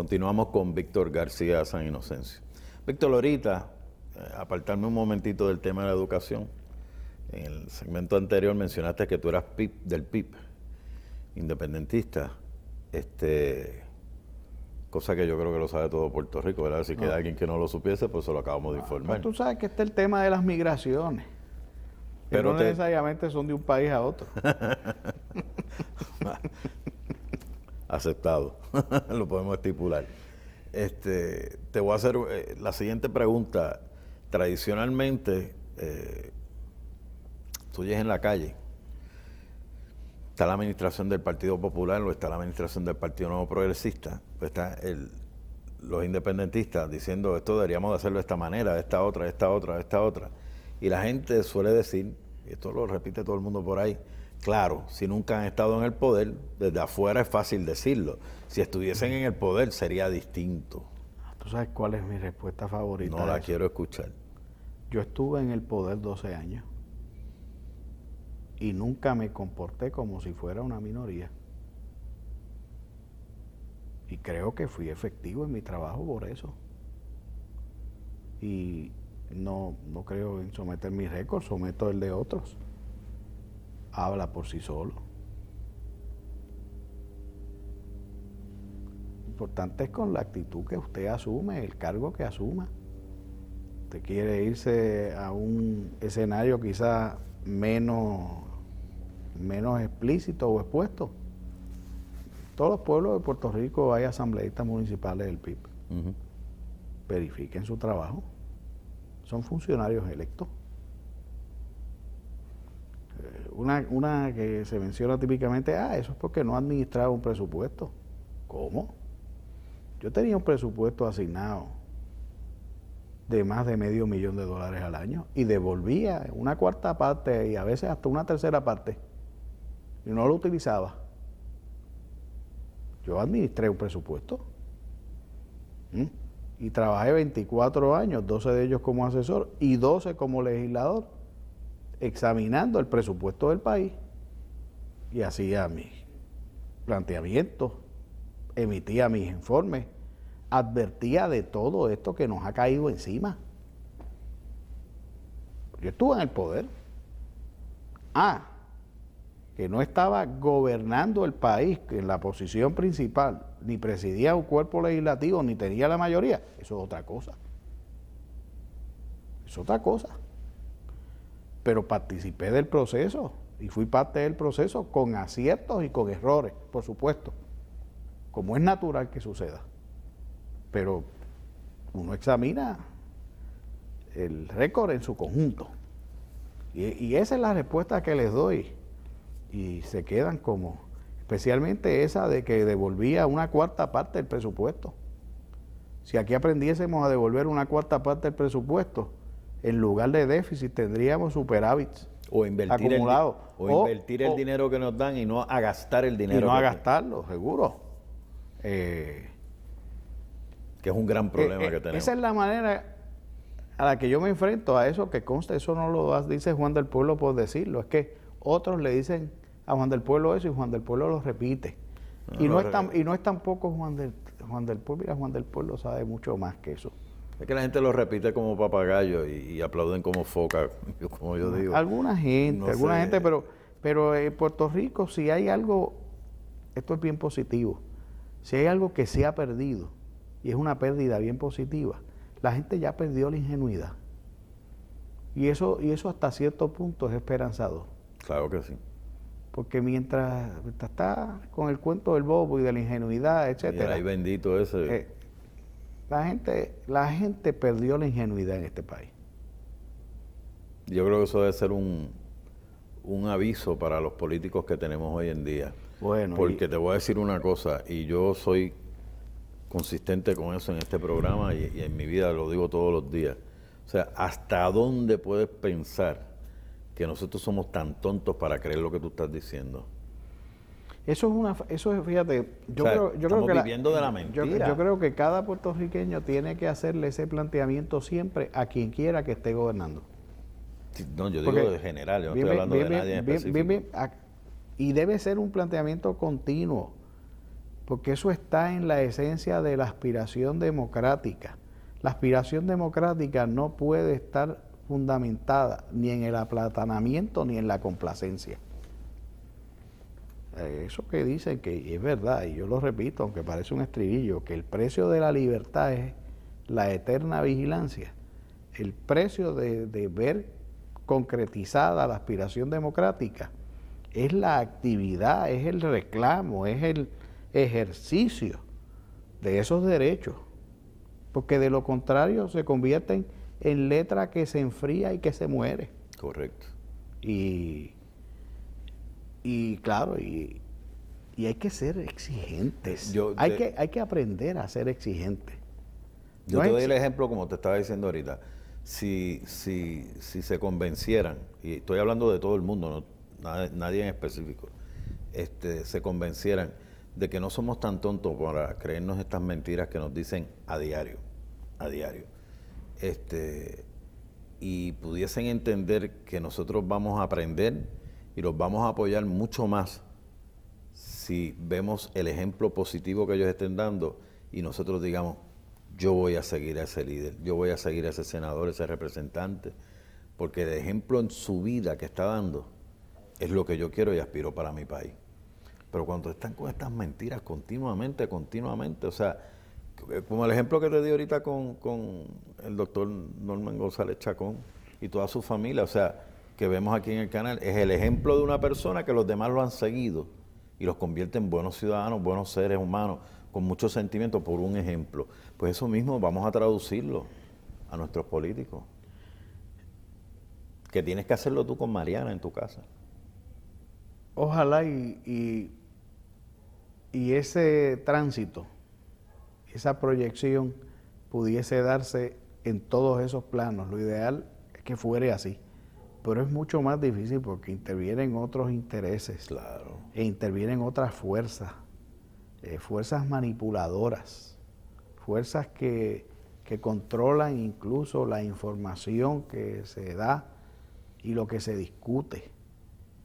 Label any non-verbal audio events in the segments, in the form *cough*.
Continuamos con Víctor García San Inocencio. Víctor, ahorita, eh, apartarme un momentito del tema de la educación. En el segmento anterior mencionaste que tú eras PIP, del PIB, independentista. Este, cosa que yo creo que lo sabe todo Puerto Rico, ¿verdad? Si queda ah. alguien que no lo supiese, pues se lo acabamos de ah, informar. Pues tú sabes que está el tema de las migraciones. Pero no necesariamente son de un país a otro. *laughs* *laughs* *laughs* aceptado, *laughs* lo podemos estipular. Este, te voy a hacer eh, la siguiente pregunta. Tradicionalmente, eh, tú llegas en la calle, está la administración del Partido Popular o está la administración del Partido Nuevo Progresista, pues está los independentistas diciendo esto deberíamos de hacerlo de esta manera, de esta otra, de esta otra, de esta otra. Y la gente suele decir, y esto lo repite todo el mundo por ahí, Claro, si nunca han estado en el poder, desde afuera es fácil decirlo. Si estuviesen en el poder sería distinto. Ah, ¿Tú sabes cuál es mi respuesta favorita? No la quiero escuchar. Yo estuve en el poder 12 años y nunca me comporté como si fuera una minoría. Y creo que fui efectivo en mi trabajo por eso. Y no, no creo en someter mi récord, someto el de otros habla por sí solo. Lo importante es con la actitud que usted asume, el cargo que asuma. Usted quiere irse a un escenario quizá menos, menos explícito o expuesto. Todos los pueblos de Puerto Rico hay asambleístas municipales del PIB. Verifiquen su trabajo. Son funcionarios electos. Una, que se menciona típicamente, ah, eso es porque no administraba un presupuesto. ¿Cómo? Yo tenía un presupuesto asignado de más de medio millón de dólares al año y devolvía una cuarta parte y a veces hasta una tercera parte y no lo utilizaba. Yo administré un presupuesto y trabajé 24 años, 12 de ellos como asesor y 12 como legislador examinando el presupuesto del país y hacía mis planteamientos, emitía mis informes, advertía de todo esto que nos ha caído encima. Yo estuve en el poder. Ah, que no estaba gobernando el país en la posición principal, ni presidía un cuerpo legislativo, ni tenía la mayoría, eso es otra cosa. Es otra cosa pero participé del proceso y fui parte del proceso con aciertos y con errores, por supuesto, como es natural que suceda. Pero uno examina el récord en su conjunto. Y, esa es la respuesta que les doy. Y se quedan como, especialmente esa de que devolvía una cuarta parte del presupuesto. Si aquí aprendiésemos a devolver una cuarta parte del presupuesto, en lugar de déficit tendríamos superávit o invertir El, o, invertir el dinero que nos dan y no a gastar el dinero. Y no a gastarlo, seguro. Eh, que es un gran eh, problema eh, que tenemos. Esa es la manera a la que yo me enfrento a eso, que consta, eso no lo dice Juan del Pueblo por decirlo, es que otros le dicen a Juan del Pueblo eso y Juan del Pueblo lo repite. y, no es tan, y no es tampoco Juan del, Juan del Pueblo, mira, Juan del Pueblo sabe mucho más que eso. Es que la gente lo repite como papagayo y, aplauden como foca, *laughs* como yo digo. Alguna gente, alguna gente, pero, pero en Puerto Rico si hay algo, esto es bien positivo, si hay algo que se ha perdido, y es una pérdida bien positiva, la gente ya perdió la ingenuidad. Y eso, y eso hasta cierto punto es esperanzado. Claro que sí. Porque mientras, está con el cuento del bobo y de la ingenuidad, etcétera. Y ahí bendito ese. Eh, la gente, la gente perdió la ingenuidad en este país. Yo creo que eso debe ser un, aviso para los políticos que tenemos hoy en día. Bueno, porque te voy a decir una cosa, y yo soy consistente con eso en este programa y, y, en mi vida lo digo todos los días. O sea, ¿hasta dónde puedes pensar que nosotros somos tan tontos para creer lo que tú estás diciendo? Eso es una, eso fíjate, yo creo, yo que viviendo de la mentira. Yo, creo que cada puertorriqueño tiene que hacerle ese planteamiento siempre a quien quiera que esté gobernando. no, yo digo de general, yo no estoy hablando de nadie y debe ser un planteamiento continuo porque eso está en la esencia de la aspiración democrática. La aspiración democrática no puede estar fundamentada ni en el aplatanamiento ni en la complacencia. Eso que dicen que es verdad, y yo lo repito, aunque parece un estribillo, que el precio de la libertad es la eterna vigilancia, el precio de, ver concretizada la aspiración democrática es la actividad, es el reclamo, es el ejercicio de esos derechos, porque de lo contrario se convierten en letra que se enfría y que se muere. Correcto. Y y claro, y, y hay que ser exigentes. hay, que, hay que aprender a ser exigente. Yo te doy el ejemplo como te estaba diciendo ahorita. Si, si, si se convencieran, y estoy hablando de todo el mundo, no, nadie, nadie en específico, este, se convencieran de que no somos tan tontos para creernos estas mentiras que nos dicen a diario, a diario. Este, y pudiesen entender que nosotros vamos a aprender y los vamos a apoyar mucho más si vemos el ejemplo positivo que ellos estén dando y nosotros digamos, yo voy a seguir a ese líder, yo voy a seguir a ese senador, ese representante, porque el ejemplo en su vida que está dando es lo que yo quiero y aspiro para mi país. Pero cuando están con estas mentiras continuamente, continuamente, o sea, como el ejemplo que te di ahorita con el doctor Norman González Chacón y toda su familia, o sea, que vemos aquí en el canal es el ejemplo de una persona que los demás lo han seguido y los convierte en buenos ciudadanos, buenos seres humanos, con mucho sentimiento por un ejemplo. Pues eso mismo vamos a traducirlo a nuestros políticos. Que tienes que hacerlo tú con Mariana en tu casa. Ojalá y, y, y ese tránsito, esa proyección pudiese darse en todos esos planos. Lo ideal es que fuere así pero es mucho más difícil porque intervienen otros intereses claro. e intervienen otras fuerzas, eh, fuerzas manipuladoras, fuerzas que, que, controlan incluso la información que se da y lo que se discute,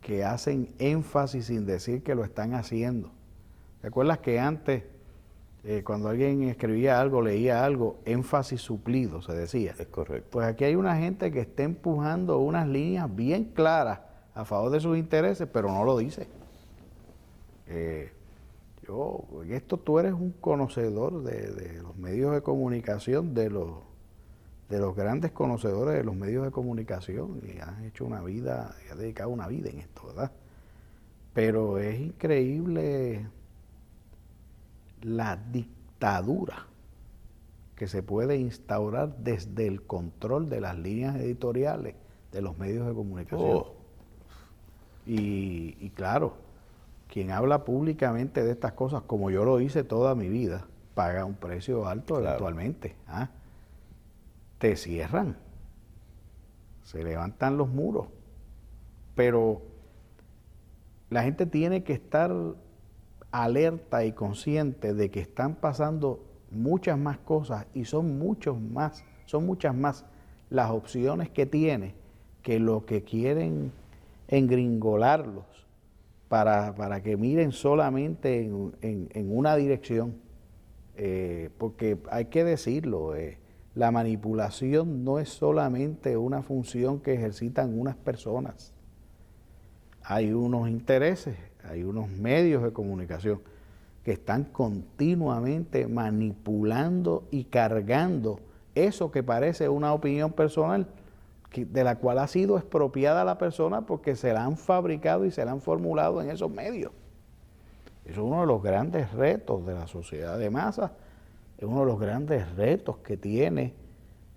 que hacen énfasis sin decir que lo están haciendo. ¿Te acuerdas que antes eh, cuando alguien escribía algo, leía algo, énfasis suplido, se decía. Es correcto. Pues aquí hay una gente que está empujando unas líneas bien claras a favor de sus intereses, pero no lo dice. Eh, yo, en esto tú eres un conocedor de, los medios de comunicación, de los, de los grandes conocedores de los medios de comunicación, y has hecho una vida, y has dedicado una vida en esto, ¿verdad? Pero es increíble la dictadura que se puede instaurar desde el control de las líneas editoriales de los medios de comunicación. Oh. Y, claro, quien habla públicamente de estas cosas, como yo lo hice toda mi vida, paga un precio alto actualmente. ¿ah? Te cierran, se levantan los muros, pero la gente tiene que estar alerta y consciente de que están pasando muchas más cosas y son muchos más, son muchas más las opciones que tiene que lo que quieren engringolarlos para, para que miren solamente en, una dirección. Eh, porque hay que decirlo, eh, la manipulación no es solamente una función que ejercitan unas personas. Hay unos intereses hay unos medios de comunicación que están continuamente manipulando y cargando eso que parece una opinión personal, de la cual ha sido expropiada la persona porque se la han fabricado y se la han formulado en esos medios. Eso es uno de los grandes retos de la sociedad de masa es uno de los grandes retos que tiene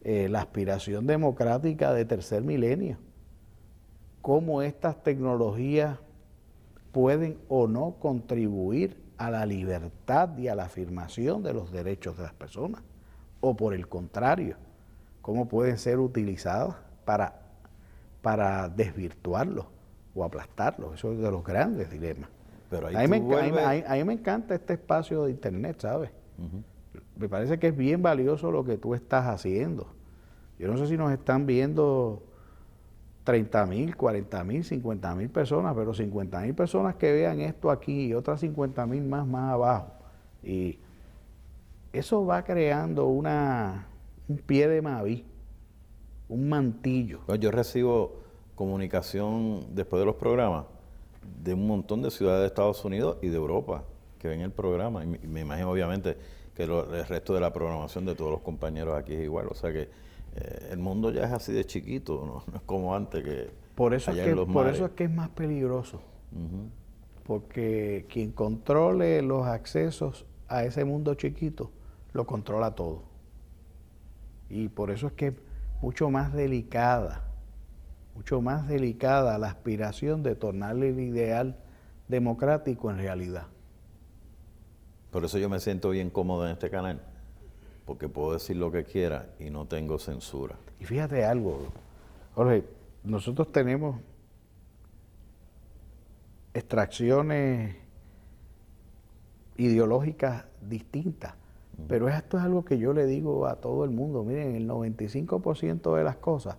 eh, la aspiración democrática de tercer milenio. Cómo estas tecnologías pueden o no contribuir a la libertad y a la afirmación de los derechos de las personas, o por el contrario, cómo pueden ser utilizados para, para desvirtuarlos o aplastarlos. Eso es de los grandes dilemas. Pero a, mí me, encanta este espacio de Internet, ¿sabes? Me parece que es bien valioso lo que tú estás haciendo. Yo no sé si nos están viendo 30 mil, 40 mil, 50 mil personas, pero 50 mil personas que vean esto aquí y otras 50 mil más más abajo. Y eso va creando una, un pie de maví, un mantillo. Pues yo recibo comunicación después de los programas de un montón de ciudades de Estados Unidos y de Europa que ven el programa. Y me imagino obviamente que el resto de la programación de todos los compañeros aquí es igual. O sea que eh, el mundo ya es así de chiquito, no, *laughs* es como antes que... Por eso, es que, por eso es que es más peligroso, porque quien controle los accesos a ese mundo chiquito, lo controla todo. Y por eso es que es mucho más delicada, mucho más delicada la aspiración de tornarle el ideal democrático en realidad. Por eso yo me siento bien cómodo en este canal porque puedo decir lo que quiera y no tengo censura. Y fíjate algo, Jorge, nosotros tenemos extracciones ideológicas distintas, pero esto es algo que yo le digo a todo el mundo, miren, el 95% de las cosas,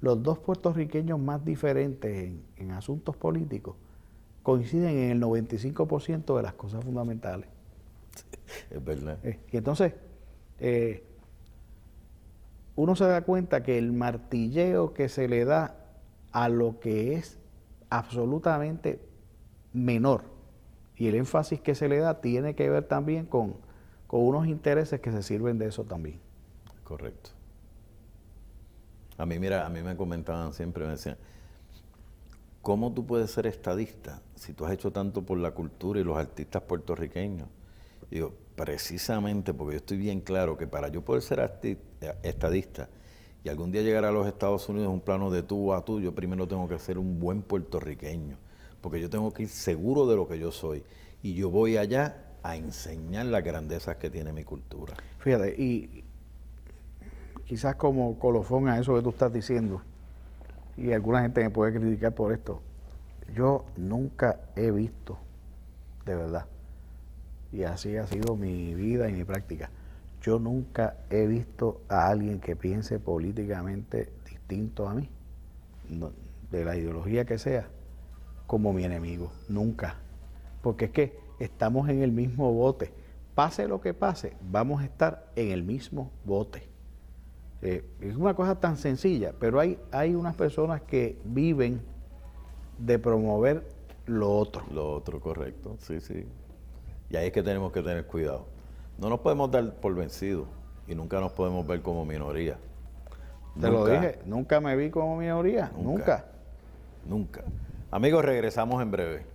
los dos puertorriqueños más diferentes en, asuntos políticos coinciden en el 95% de las cosas fundamentales. *laughs* es verdad. Eh, y entonces, eh, uno se da cuenta que el martilleo que se le da a lo que es absolutamente menor y el énfasis que se le da tiene que ver también con, con unos intereses que se sirven de eso también. Correcto. A mí, mira, a mí me comentaban siempre, me decían, ¿cómo tú puedes ser estadista si tú has hecho tanto por la cultura y los artistas puertorriqueños? Y digo, precisamente porque yo estoy bien claro que para yo poder ser eh, estadista y algún día llegar a los Estados Unidos un plano de tú a tú, yo primero tengo que ser un buen puertorriqueño, porque yo tengo que ir seguro de lo que yo soy y yo voy allá a enseñar las grandezas que tiene mi cultura. Fíjate, y quizás como colofón a eso que tú estás diciendo, y alguna gente me puede criticar por esto, yo nunca he visto, de verdad, y así ha sido mi vida y mi práctica. Yo nunca he visto a alguien que piense políticamente distinto a mí, de la ideología que sea, como mi enemigo. Nunca. Porque es que estamos en el mismo bote. Pase lo que pase, vamos a estar en el mismo bote. Eh, es una cosa tan sencilla, pero hay, hay unas personas que viven de promover lo otro. Lo otro, correcto, sí, sí. Y ahí es que tenemos que tener cuidado. No nos podemos dar por vencidos y nunca nos podemos ver como minoría. Te lo dije, nunca me vi como minoría, Nunca. nunca. Amigos, regresamos en breve.